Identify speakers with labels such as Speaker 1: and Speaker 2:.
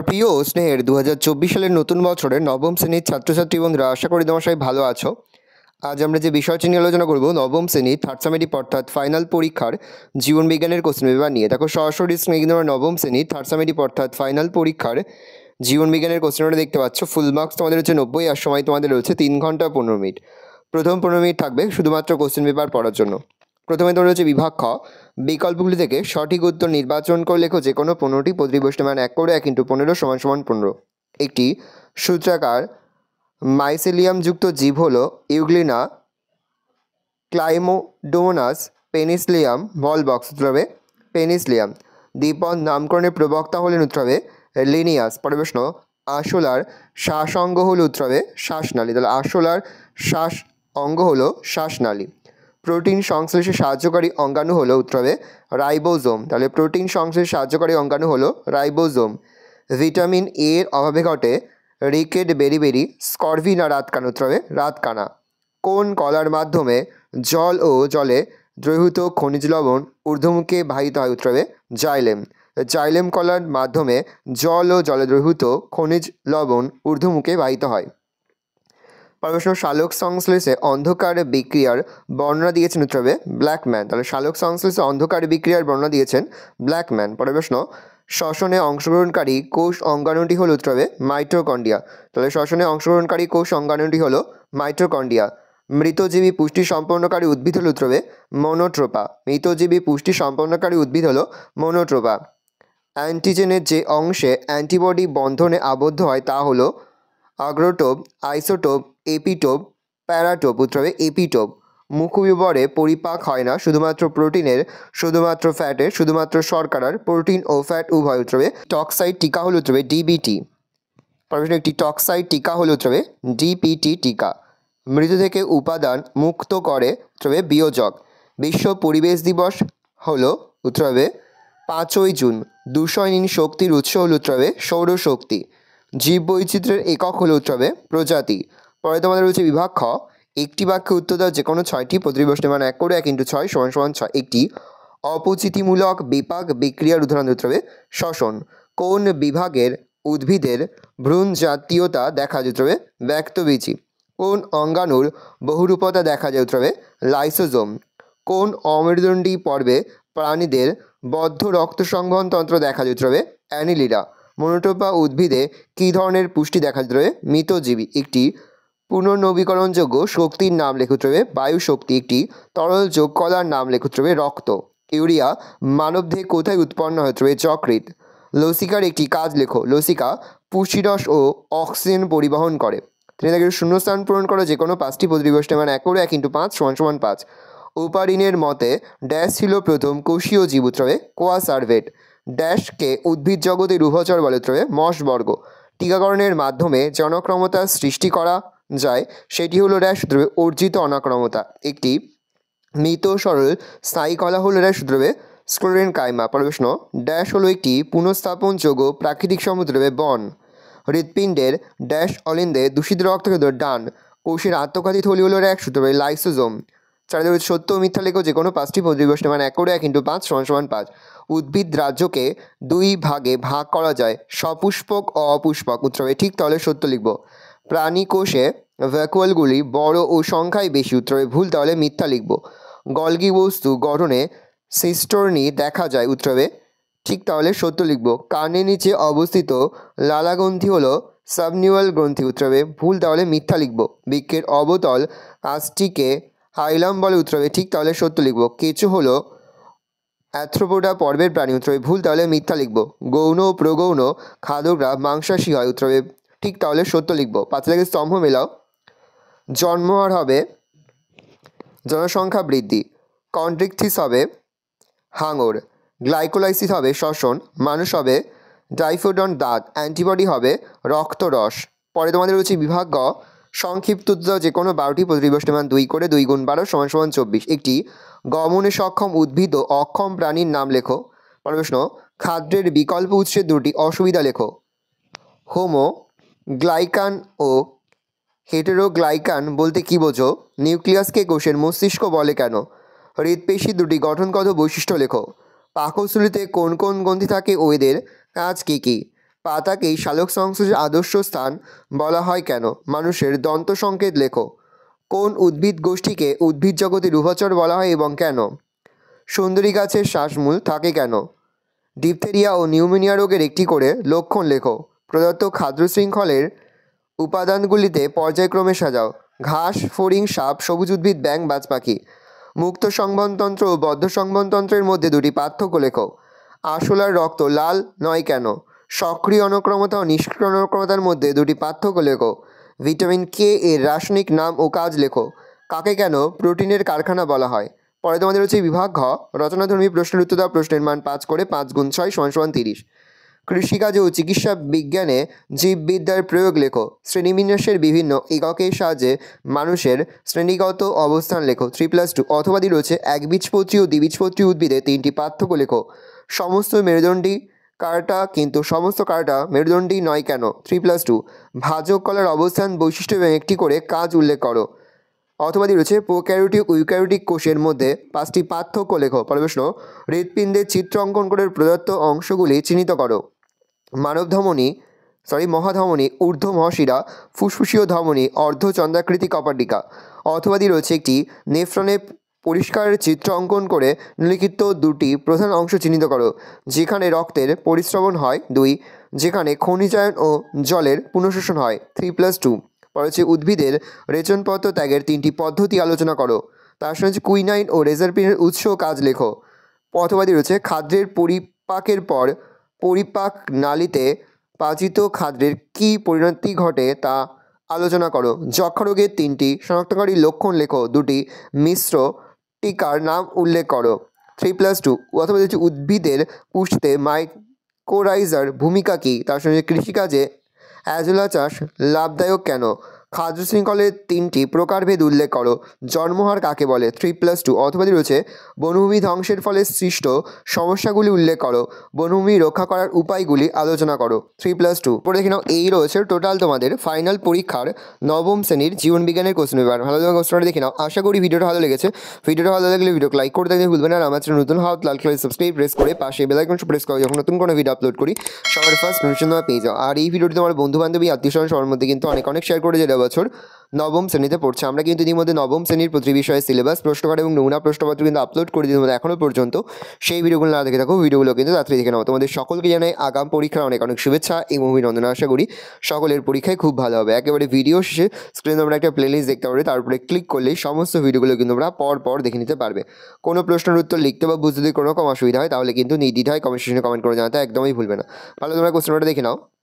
Speaker 1: আমার প্রিয় ও স্নেহের দু সালের নতুন বছরে নবম শ্রেণীর ছাত্রছাত্রী বন্ধুরা আশা করি তোমার সবাই ভালো আছো আজ আমরা যে বিষয়টি নিয়ে আলোচনা করব নবম শ্রেণীর থার্ড সামেটিভ অর্থাৎ ফাইনাল পরীক্ষার জীবনবিজ্ঞানের কোশ্চেন পেপার নিয়ে দেখো সরাসরি স্নেহ তোমার নবম শ্রেণীর থার্ড সামেটিভ অর্থাৎ ফাইনাল পরীক্ষার জীবনবিজ্ঞানের কোশ্চেনটা দেখতে পাচ্ছ ফুল মার্কস তোমাদের হচ্ছে নব্বই আর সময় তোমাদের রয়েছে তিন ঘন্টা পনেরো মিনিট প্রথম পনেরো মিনিট থাকবে শুধুমাত্র কোশ্চেন পেপার পড়ার জন্য প্রথমে তোমার হচ্ছে বিভাগ খ বিকল্পগুলি থেকে সঠিক উত্তর নির্বাচন করে লেখো যে কোনো পনেরোটি প্রতিবস্তু মান এক করে এক ইন্টু পনেরো সমান সমান পনেরো একটি সূত্রাকার মাইসেলিয়ামযুক্ত জীব হল ইউগ্লিনা ক্লাইমোডোমোনাস পেনিসলিয়াম ভলবক্স বক্স হবে পেনিসলিয়াম দ্বীপদ নামকরণের প্রবক্তা হলেন উত্তর হবে লিনিয়াস পরে প্রশ্ন আশোলার শ্বাস অঙ্গ হল উত্তর হবে শ্বাসনালী তাহলে আশোলার শ্বাস অঙ্গ হলো শ্বাসনালী প্রোটিন সংশ্লেষে সাহায্যকারী অঙ্গাণু হলো উত্তরে রাইবোজোম তাহলে প্রোটিন সংশ্লেষে সাহায্যকারী অঙ্গাণু হলো রাইবোজোম ভিটামিন এ এর অভাবে ঘটে রিকেট বেরিবেরি স্করভি না কানা উত্তর রাত রাতকানা কোন কলার মাধ্যমে জল ও জলে দ্রবীভূত খনিজ লবণ ঊর্ধ্বমুখে বাহিত হয় উত্তরে জাইলেম জাইলেম কলার মাধ্যমে জল ও জলে দ্রবীভূত খনিজ লবণ ঊর্ধ্বমুখে বাহিত হয় পরবর্তী শালক সংশ্লেষে অন্ধকার বিক্রিয়ার বর্ণনা দিয়েছেন উত্তরবে ব্ল্যাকম্যান তাহলে শালক সংশ্লেষে অন্ধকার বিক্রিয়ার বর্ণনা দিয়েছেন ব্ল্যাকম্যান পরের শ্বসনে অংশগ্রহণকারী কোষ অঙ্গাণুটি হল উত্তরবে মাইট্রোকন্ডিয়া তাহলে শ্বসনে অংশগ্রহণকারী কোষ অঙ্গাণুটি হল মাইট্রোকন্ডিয়া মৃতজীবী পুষ্টি সম্পন্নকারী উদ্ভিদ হল উত্তরবে মনোট্রোপা মৃতজীবী পুষ্টি সম্পন্নকারী উদ্ভিদ হল মনোট্রোপা অ্যান্টিজেনের যে অংশে অ্যান্টিবডি বন্ধনে আবদ্ধ হয় তা হলো আগ্রোটোপ আইসোটোপ এপিটোপ প্যারাটোপ উত্তরে এপিটোপ মুখবিবরে পরিপাক হয় না শুধুমাত্র প্রোটিনের শুধুমাত্র ফ্যাটের শুধুমাত্র শর্করার প্রোটিন ও ফ্যাট উভয় উত্তরে টক্সাইড টিকা হল উত্তরে ডিবিটি প্রশ্ন একটি টক্সাইড টিকা হল উত্তরে ডিপিটি টিকা মৃত্যু থেকে উপাদান মুক্ত করে উত্তরে বিয়োজক বিশ্ব পরিবেশ দিবস হল উত্তরে পাঁচই জুন দূষণহীন শক্তির উৎস হল উত্তরে সৌরশক্তি জীববৈচিত্র্যের একক হলো উৎসবে প্রজাতি পরে তোমাদের রয়েছে বিভাগ খ একটি বাক্যে উত্তর দাও যে কোনো ছয়টি প্রতি মানে এক করে এক ইন্টু ছয় সমান সমান ছয় একটি অপচিতিমূলক বিপাক বিক্রিয়ার উদাহরণ দিতে হবে শ্বসন কোন বিভাগের উদ্ভিদের ভ্রূণ জাতীয়তা দেখা যেতে হবে ব্যক্তবীজি কোন অঙ্গাণুর বহুরূপতা দেখা যেতে হবে লাইসোজোম কোন অমেরুদণ্ডী পর্বে প্রাণীদের বদ্ধ রক্ত তন্ত্র দেখা যেতে হবে অ্যানিলিরা মনোটোপা উদ্ভিদে কী ধরনের পুষ্টি দেখা যায় মৃতজীবী একটি পুনর্নবীকরণযোগ্য শক্তির নাম লেখোত্রবে বায়ু শক্তি একটি তরল যোগ কলার নাম লেখোত্রবে রক্ত ইউরিয়া মানবদেহে কোথায় উৎপন্ন হতে যকৃত লসিকার একটি কাজ লেখো লসিকা পুষ্টিরস ও অক্সিজেন পরিবহন করে তিনি তাকে শূন্যস্থান পূরণ করে যে কোনো পাঁচটি প্রতিবষ্টে মানে এক করে এক ইন্টু পাঁচ সমান সমান পাঁচ ওপারিনের মতে ড্যাশ ছিল প্রথম কোষীয় জীবুত্রবে সার্ভেট ড্যাশকে উদ্ভিদ জগতে উভচর বলে মশবর্গ টিকাকরণের মাধ্যমে জনক্রমতা সৃষ্টি করা যায় সেটি হলো ড্যাশ দ্রবে অর্জিত অনাক্রমতা একটি মৃত সরল স্থায়ী কলা হলো ড্যাশ দ্রবে স্ক্লোরেন কাইমা প্রশ্ন ড্যাশ হলো একটি পুনঃস্থাপনযোগ্য প্রাকৃতিক সমুদ্রবে বন হৃৎপিণ্ডের ড্যাশ অলিন্দে দূষিত রক্তক্ষেত্র ডান কোষের আত্মঘাতী থলি হলো ড্যাশ দ্রবে লাইসোজোম চার সত্য মিথ্যা লেখো যে কোনো পাঁচটি পরিবেশ মানে এক করে এক ইন্টু পাঁচ সমান সমান পাঁচ উদ্ভিদ রাজ্যকে দুই ভাগে ভাগ করা যায় সপুষ্পক ও অপুষ্পক উত্তর হবে ঠিক তাহলে সত্য লিখব প্রাণী কোষে ভ্যাকুয়ালগুলি বড় ও সংখ্যায় বেশি উত্তর হবে ভুল তাহলে মিথ্যা লিখব গলগি বস্তু গঠনে সিস্টর্নি দেখা যায় উত্তর হবে ঠিক তাহলে সত্য লিখব কানে নিচে অবস্থিত লালাগ্রন্থি হল সাবনিউয়াল গ্রন্থি উত্তর হবে ভুল তাহলে মিথ্যা লিখব বৃক্ষের অবতল কাজটিকে হাইলাম বলে উত্তর হবে ঠিক তাহলে সত্য লিখব কেঁচু হলো অ্যাথ্রোপোডা পর্বের প্রাণী উত্তর হবে ভুল তাহলে মিথ্যা লিখব গৌণ ও প্রগৌণ খাদকরা মাংসাশী হয় উত্তর হবে ঠিক তাহলে সত্য লিখব লাগে স্তম্ভ মেলাও জন্মহার হবে জনসংখ্যা বৃদ্ধি কন্ট্রিকথিস হবে হাঙর গ্লাইকোলাইসিস হবে শ্বসন মানুষ হবে ডাইফোডন দাঁত অ্যান্টিবডি হবে রক্তরস পরে তোমাদের রয়েছে বিভাগ গ সংক্ষিপ্ততা যে কোনো বারোটি প্রতিবষ্টে মান দুই করে দুই গুণ বারো সমান সমান চব্বিশ একটি গমনে সক্ষম উদ্ভিদ ও অক্ষম প্রাণীর নাম লেখো প্রশ্ন খাদ্যের বিকল্প উৎসের দুটি অসুবিধা লেখো হোমো গ্লাইকান ও হেটেরোগ্লাইকান বলতে কী বোঝো নিউক্লিয়াসকে কোষের মস্তিষ্ক বলে কেন হৃদপেশি দুটি গঠনগত বৈশিষ্ট্য লেখো পাকস্থলিতে কোন কোন গ্রন্থি থাকে ও এদের কাজ কী কী পাতাকেই শালক সংশ্লেষের আদর্শ স্থান বলা হয় কেন মানুষের দন্ত সংকেত লেখো কোন উদ্ভিদ গোষ্ঠীকে উদ্ভিদ জগতের উভচর বলা হয় এবং কেন সুন্দরী গাছের শ্বাসমূল থাকে কেন ডিপথেরিয়া ও নিউমোনিয়া রোগের একটি করে লক্ষণ লেখো প্রদত্ত খাদ্য শৃঙ্খলের উপাদানগুলিতে পর্যায়ক্রমে সাজাও ঘাস ফড়িং সাপ সবুজ উদ্ভিদ ব্যাঙ বাজ পাখি মুক্ত সংবনতন্ত্র ও বদ্ধ সংবনতন্ত্রের মধ্যে দুটি পার্থক্য লেখো আসলার রক্ত লাল নয় কেন সক্রিয় অনুক্রমতা ও নিষ্ক্রিয় অনুক্রমতার মধ্যে দুটি পার্থক্য লেখো ভিটামিন কে এর রাসায়নিক নাম ও কাজ লেখো কাকে কেন প্রোটিনের কারখানা বলা হয় পরে তোমাদের হচ্ছে বিভাগ ঘ রচনাধর্মী প্রশ্নের উত্তর দেওয়া প্রশ্নের মান পাঁচ করে পাঁচ গুণ ছয় সমান সমান তিরিশ কৃষিকাজে ও চিকিৎসা বিজ্ঞানে জীববিদ্যার প্রয়োগ লেখো শ্রেণীবিন্যাসের বিভিন্ন এককের সাহায্যে মানুষের শ্রেণীগত অবস্থান লেখো থ্রি প্লাস টু অথবা দিল হচ্ছে একবীজপত্রী ও দ্বিবীজপত্রী উদ্ভিদে তিনটি পার্থক্য লেখো সমস্ত মেরুদণ্ডী কারটা কিন্তু সমস্ত কারটা মেরুদণ্ডী নয় কেন থ্রি প্লাস টু ভাজক কলার অবস্থান বৈশিষ্ট্য এবং একটি করে কাজ উল্লেখ করো অথবাদি রয়েছে প্রোক্যারিওটিক উইক্যারোটিক কোষের মধ্যে পাঁচটি পার্থক্য লেখো প্রশ্ন হৃৎপিণ্ডের চিত্র অঙ্কন করে প্রদত্ত অংশগুলি চিহ্নিত করো মানব ধমনি সরি মহাধমনি ঊর্ধ্ব মহাশিরা ফুসফুসীয় ধমনী অর্ধচন্দ্রাকৃতি কপাটিকা অথবাদি রয়েছে একটি নেফ্রনে পরিষ্কার চিত্র অঙ্কন করে নিলিখিত দুটি প্রধান অংশ চিহ্নিত করো যেখানে রক্তের পরিশ্রবণ হয় দুই যেখানে খনিজায়ন ও জলের পুনঃশোষণ হয় থ্রি প্লাস টু পরে উদ্ভিদের রেচনপত্র ত্যাগের তিনটি পদ্ধতি আলোচনা করো তার সঙ্গে হচ্ছে কুইনাইন ও রেজারপিনের উৎস কাজ লেখো পথবাদী রয়েছে খাদ্যের পরিপাকের পর পরিপাক নালিতে পাচিত খাদ্যের কি পরিণতি ঘটে তা আলোচনা করো যক্ষারোগের তিনটি শনাক্তকারী লক্ষণ লেখো দুটি মিশ্র টিকার নাম উল্লেখ করো থ্রি প্লাস টু অথবা হচ্ছে উদ্ভিদের পুষতে মাইকোরাইজার ভূমিকা কী তার সঙ্গে কৃষিকাজে অ্যাজোলা চাষ লাভদায়ক কেন খাদ্য শৃঙ্খলের তিনটি প্রকারভেদ উল্লেখ করো জন্মহার কাকে বলে থ্রি প্লাস টু অথবা রয়েছে বনভূমি ধ্বংসের ফলে সৃষ্ট সমস্যাগুলি উল্লেখ করো বনভূমি রক্ষা করার উপায়গুলি আলোচনা করো থ্রি প্লাস টু পরে দেখে নাও এই রয়েছে টোটাল তোমাদের ফাইনাল পরীক্ষার নবম শ্রেণীর জীবনবিজ্ঞানের কোশ্চেন পেপার ভালো লাগে কোশ্চেনটা দেখে নাও আশা করি ভিডিওটা ভালো লেগেছে ভিডিওটা ভালো লাগলে ভিডিও লাইক করতে দেখে ভুলবেন আর আমার নতুন হাত লাল কালার সাবস্ক্রাইব প্রেস করে পাশে বেলাইকন প্রেস করে যখন নতুন কোনো ভিডিও আপলোড করি সবার ফার্স্ট নোটিফিকেশন পেয়ে যাও আর এই ভিডিওটি তোমার বন্ধু বান্ধবী আত্মীয় স্বজন সবার মধ্যে কিন্তু অনেক অনেক শেয়ার করে যে এবছর নবম শ্রেণীতে পড়ছে আমরা কিন্তু ইতিমধ্যে নবম শ্রেণীর প্রতি বিষয়ে সিলেবাস প্রশ্নকার এবং নমুনা প্রশ্নপত্র কিন্তু আপলোড করে দিতে এখনও পর্যন্ত সেই ভিডিওগুলো না দেখে থাকো ভিডিওগুলো কিন্তু তাড়াতাড়ি দেখে নাও তোমাদের সকলকে জানাই আগাম পরীক্ষার অনেক অনেক শুভেচ্ছা মুভি অভিনন্দন আশা করি সকলের পরীক্ষায় খুব ভালো হবে একেবারে ভিডিও শেষে স্ক্রিনে তোমরা একটা প্লেলিস্ট দেখতে পারবে তারপরে ক্লিক করলেই সমস্ত ভিডিওগুলো কিন্তু তোমরা পর পর দেখে নিতে পারবে কোনো প্রশ্নের উত্তর লিখতে বা বুঝতে যদি কোনো রকম অসুবিধা হয় তাহলে কিন্তু নির্দ্বিধায় কমেন্ট সেশনে কমেন্ট করে জানাতে একদমই ভুলবে না তাহলে তোমরা কোশ্চেনটা দেখে নাও